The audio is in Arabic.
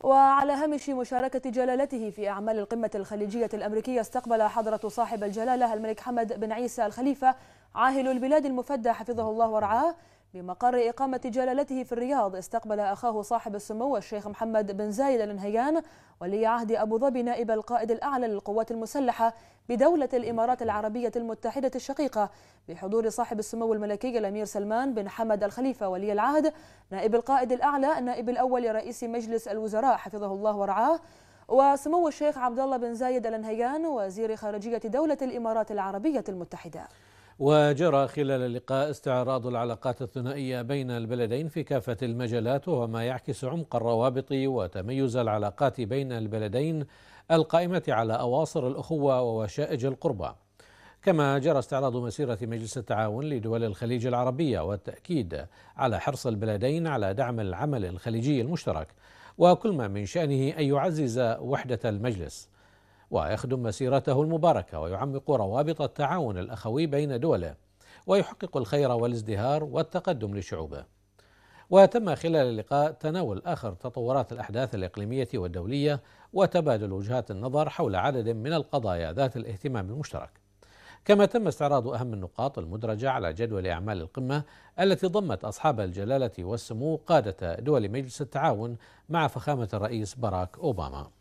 وعلى هامش مشاركة جلالته في أعمال القمة الخليجية الأمريكية استقبل حضرة صاحب الجلالة الملك حمد بن عيسى الخليفة عاهل البلاد المفدى حفظه الله ورعاه بمقر إقامة جلالته في الرياض استقبل أخاه صاحب السمو الشيخ محمد بن زايد النهيان ولي عهد أبو ظبي نائب القائد الأعلى للقوات المسلحة بدولة الإمارات العربية المتحدة الشقيقة بحضور صاحب السمو الملكي الأمير سلمان بن حمد الخليفة ولي العهد نائب القائد الأعلى النائب الأول لرئيس مجلس الوزراء حفظه الله ورعاه وسمو الشيخ عبد الله بن زايد النهيان وزير خارجية دولة الإمارات العربية المتحدة وجرى خلال اللقاء استعراض العلاقات الثنائية بين البلدين في كافة المجالات وهو ما يعكس عمق الروابط وتميز العلاقات بين البلدين القائمة على أواصر الأخوة ووشائج القربة كما جرى استعراض مسيرة مجلس التعاون لدول الخليج العربية والتأكيد على حرص البلدين على دعم العمل الخليجي المشترك وكل ما من شأنه أن يعزز وحدة المجلس ويخدم مسيرته المباركه ويعمق روابط التعاون الاخوي بين دوله ويحقق الخير والازدهار والتقدم لشعوبه. وتم خلال اللقاء تناول اخر تطورات الاحداث الاقليميه والدوليه وتبادل وجهات النظر حول عدد من القضايا ذات الاهتمام المشترك. كما تم استعراض اهم النقاط المدرجه على جدول اعمال القمه التي ضمت اصحاب الجلاله والسمو قاده دول مجلس التعاون مع فخامه الرئيس باراك اوباما.